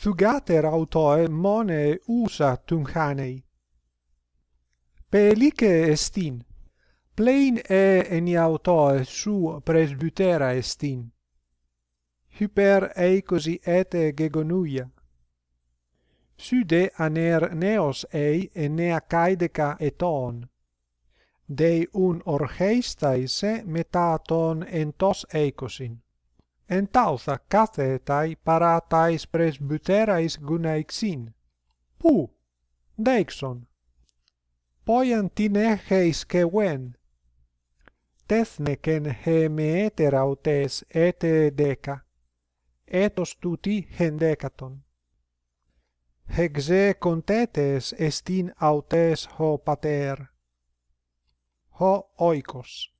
Sugater autoe mone usa tunchanei. Pelice est estin. Plein e eni autoe su presbutera estin. Hyper eicosi ete gegonuia. Sude aner neos ei e nea caideca eton. Dei un orgeistaise metaton entos eicosin en tausa cathetai paratais presbyterais gunaixin. Pu, deixon. Poian tine heis kevuen. Tethne he me eterautes ete deca, etos tuti hendecaton. Hexe contetes estin autes ho pater. Ho oikos.